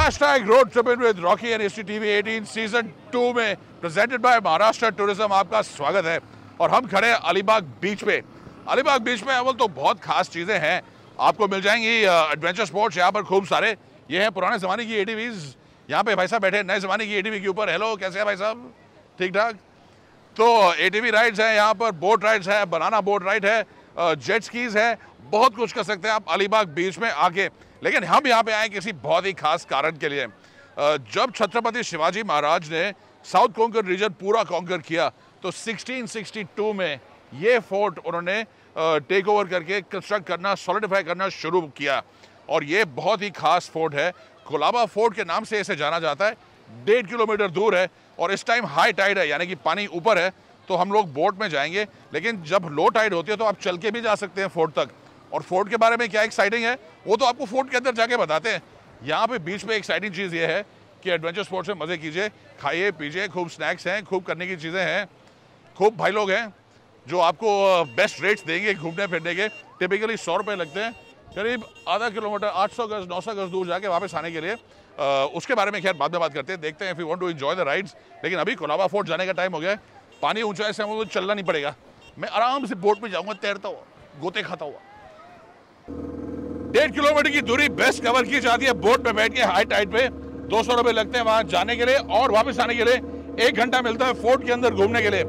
road trip in with Rocky and S T 18 season 2 में presented by Maharashtra tourism आपका स्वागत है और हम खड़े हैं अलीबाग बीच पे अलीबाग बीच में अवल तो बहुत खास चीज़ें हैं आपको मिल जाएंगी एडवेंचर स्पोर्ट्स यहाँ पर खूब सारे ये हैं पुराने ज़माने की ए टी वीज़ यहाँ पे भाई साहब बैठे नए ज़माने की ए के ऊपर हेलो कैसे हैं भाई साहब ठीक ठाक तो ए टी राइड्स हैं यहाँ पर बोट राइड्स है बनाना बोट राइड है जेट स्कीज़ है बहुत कुछ कर सकते हैं आप अलीबाग बीच में आके लेकिन हम यहाँ पे आए किसी बहुत ही खास कारण के लिए जब छत्रपति शिवाजी महाराज ने साउथ कोंकण रीजन पूरा कॉन्कर किया तो 1662 में ये फोर्ट उन्होंने टेक ओवर करके कंस्ट्रक्ट करना सॉलिडिफाई करना शुरू किया और ये बहुत ही खास फोर्ट है कोलाबा फोर्ट के नाम से इसे जाना जाता है डेढ़ किलोमीटर दूर है और इस टाइम हाई टाइड है यानी कि पानी ऊपर है तो हम लोग बोट में जाएंगे लेकिन जब लो टाइड होती है तो आप चल के भी जा सकते हैं फोर्ट तक और फोर्ट के बारे में क्या एक्साइटिंग है वो तो आपको फोर्ट के अंदर जाके बताते हैं यहाँ पे बीच में एक्साइटिंग चीज़ ये है कि एडवेंचर स्पोर्ट्स में मज़े कीजिए खाइए पीजिए खूब स्नैक्स हैं खूब करने की चीज़ें हैं खूब भाई लोग हैं जो आपको बेस्ट रेट्स देंगे घूमने फिरने के टिपिकली सौ रुपये लगते हैं करीब आधा किलोमीटर आठ सौ गज नौ सौ गज दूर जाके वापस आने के लिए आ, उसके बारे में खैर बाद में बात करते हैं देखते हैं if you want to enjoy the rides लेकिन अभी कोलाबा फोर्ट जाने का टाइम हो गया है पानी ऊंचाई से हम तो चलना नहीं पड़ेगा मैं आराम से बोट में जाऊँगा तैरता हुआ गोते खाता हुआ डेढ़ किलोमीटर की दूरी बेस्ट कवर की जाती है बोट पे बैठ के हाई टाइट पे दो सौ रुपए लगते हैं वहां जाने के लिए और वापस आने के लिए एक घंटा मिलता है फोर्ट के अंदर घूमने के लिए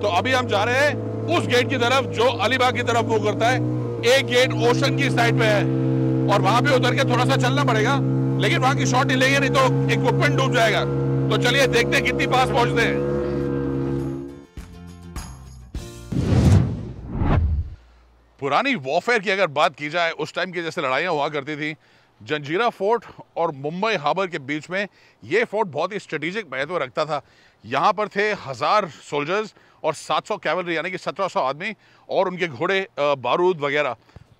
तो अभी हम जा रहे हैं उस गेट की तरफ जो अलीबाग की तरफ वो करता है एक गेट ओशन की साइड पे है और वहां पे उतर के थोड़ा सा चलना पड़ेगा लेकिन वहां की शॉट लेंगे नहीं तो इक्विपमेंट डूब जाएगा तो चलिए देखते हैं कितनी पास पहुंचते हैं पुरानी वॉरफेयर की अगर बात की जाए उस टाइम की जैसे लड़ाइयाँ हुआ करती थी जंजीरा फोर्ट और मुंबई हार्बर के बीच में ये फोर्ट बहुत ही स्ट्रेटिजिक महत्व रखता था यहाँ पर थे हज़ार सोल्जर्स और 700 कैवलरी यानी कि 1700 आदमी और उनके घोड़े बारूद वगैरह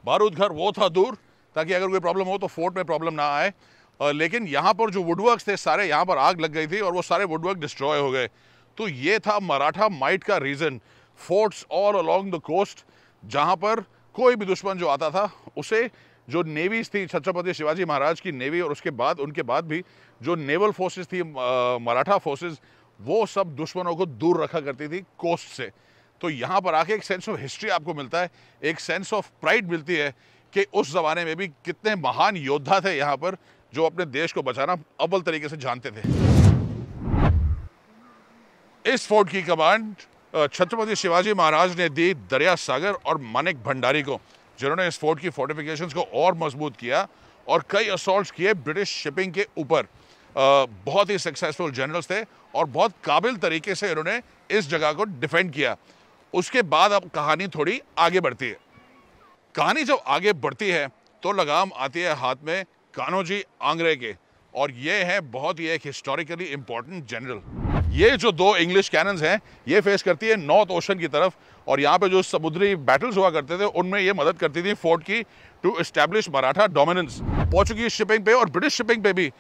बारूद घर वो था दूर ताकि अगर कोई प्रॉब्लम हो तो फोर्ट में प्रॉब्लम ना आए लेकिन यहाँ पर जो वुडवर्क थे सारे यहाँ पर आग लग गई थी और वो सारे वुडवर्क डिस्ट्रॉय हो गए तो ये था मराठा माइट का region forts all along the coast जहां पर कोई भी दुश्मन जो आता था उसे जो नेवी थी छत्रपति शिवाजी महाराज की नेवी और उसके बाद उनके बाद भी जो नेवल फोर्सेस थी मराठा फोर्सेस वो सब दुश्मनों को दूर रखा करती थी कोस्ट से तो यहाँ पर आके एक सेंस ऑफ हिस्ट्री आपको मिलता है एक सेंस ऑफ प्राइड मिलती है कि उस ज़माने में भी कितने महान योद्धा थे यहाँ पर जो अपने देश को बचाना अव्वल तरीके से जानते थे इस फोर्ट की कमांड छत्रपति शिवाजी महाराज ने दी दरिया सागर और मानिक भंडारी को जिन्होंने इस फोर्ट की फोर्टिफिकेशंस को और मजबूत किया और कई असॉल्ट किए ब्रिटिश शिपिंग के ऊपर बहुत ही सक्सेसफुल जनरल्स थे और बहुत काबिल तरीके से इन्होंने इस जगह को डिफेंड किया उसके बाद अब कहानी थोड़ी आगे बढ़ती है कहानी जब आगे बढ़ती है तो लगाम आती है हाथ में कानोजी आंगरे के और ये है बहुत ही एक हिस्टोरिकली इम्पॉर्टेंट जनरल ये जो दो इंग्लिश कैनन्स हैं ये फेस करती है नॉर्थ ओशन की तरफ और यहाँ पे जो समुद्री बैटल्स हुआ करते थे उनमें ये मदद करती थी फोर्ट की to establish Maratha dominance Portuguese shipping पे और ब्रिटिश शिपिंग पे भी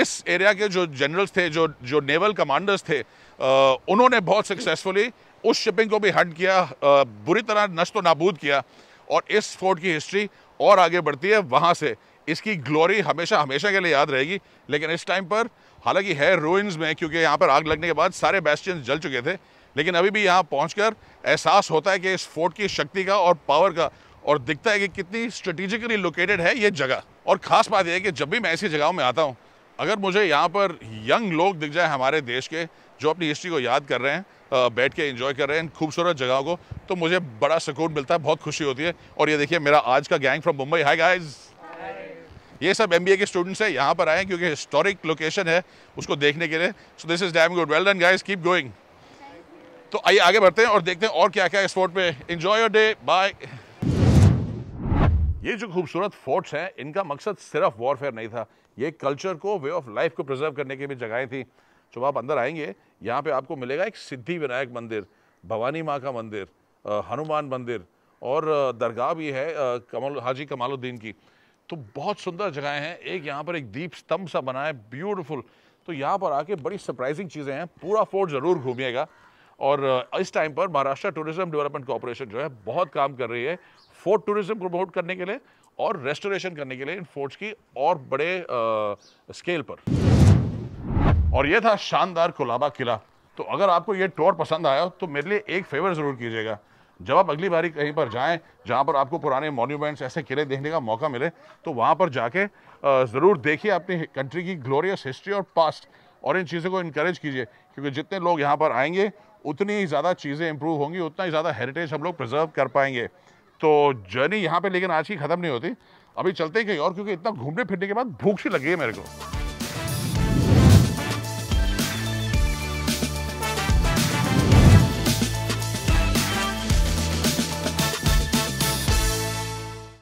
इस एरिया के जो जनरल्स थे जो जो नेवल कमांडर्स थे उन्होंने बहुत सक्सेसफुली उस शिपिंग को भी हट किया बुरी तरह नष्ट नाबूद किया और इस फोर्ट की हिस्ट्री और आगे बढ़ती है वहाँ से इसकी ग्लोरी हमेशा हमेशा के लिए याद रहेगी लेकिन इस टाइम पर हालांकि है रोइंस में क्योंकि यहाँ पर आग लगने के बाद सारे बेस्टियंस जल चुके थे लेकिन अभी भी यहाँ पहुँच एहसास होता है कि इस फोर्ट की शक्ति का और पावर का और दिखता है कि कितनी स्ट्रेटिजिकली लोकेटेड है ये जगह और ख़ास बात यह है कि जब भी मैं ऐसी जगहों में आता हूँ अगर मुझे यहाँ पर यंग लोग दिख जाए हमारे देश के जो अपनी हिस्ट्री को याद कर रहे हैं बैठ के एंजॉय कर रहे हैं खूबसूरत जगहों को तो मुझे बड़ा सुकून मिलता है बहुत खुशी होती है और ये देखिए मेरा आज का gang from Mumbai hi guys ये सब एम के स्टूडेंट्स हैं यहाँ पर आए क्योंकि हिस्टोरिक लोकेशन है उसको देखने के लिए so this is damn good well done guys keep going तो आइए आगे बढ़ते हैं और देखते हैं और क्या क्या इस पे इंजॉय योर डे बाय ये जो खूबसूरत फोर्ट्स हैं इनका मकसद सिर्फ वॉरफेयर नहीं था ये कल्चर को वे ऑफ लाइफ को प्रिजर्व करने की भी जगहें थी जब आप अंदर आएंगे यहाँ पे आपको मिलेगा एक सिद्धि विनायक मंदिर भवानी माँ का मंदिर हनुमान मंदिर और दरगाह भी है कमल हाजी कमालुद्दीन की तो बहुत सुंदर जगह हैं एक यहाँ पर एक दीप स्तंभ सा बना है ब्यूटीफुल तो यहाँ पर आके बड़ी सरप्राइजिंग चीज़ें हैं पूरा फोर्ट ज़रूर घूमिएगा और इस टाइम पर महाराष्ट्र टूरिज्म डेवलपमेंट कॉरपोरेशन जो है बहुत काम कर रही है फोर्ट टूरिज्म प्रमोट करने के लिए और रेस्टोरेशन करने के लिए इन फोर्ट्स की और बड़े आ, स्केल पर और यह था शानदार कोलाबा किला तो अगर आपको ये टूर पसंद आया तो मेरे लिए एक फेवर ज़रूर कीजिएगा जब आप अगली बारी कहीं पर जाएं जहां पर आपको पुराने मॉन्यूमेंट्स ऐसे किले देखने का मौका मिले तो वहां पर जाके ज़रूर देखिए अपनी कंट्री की ग्लोरियस हिस्ट्री और पास्ट और इन चीज़ों को इनक्रेज कीजिए क्योंकि जितने लोग यहाँ पर आएंगे उतनी ही ज़्यादा चीज़ें इंप्रूव होंगी उतना ही ज़्यादा हेरिटेज हम लोग प्रिजर्व कर पाएंगे तो जर्नी यहाँ पर लेकिन आज की ख़त्म नहीं होती अभी चलते ही कहीं और क्योंकि इतना घूमने फिरने के बाद भूख सी लगी है मेरे को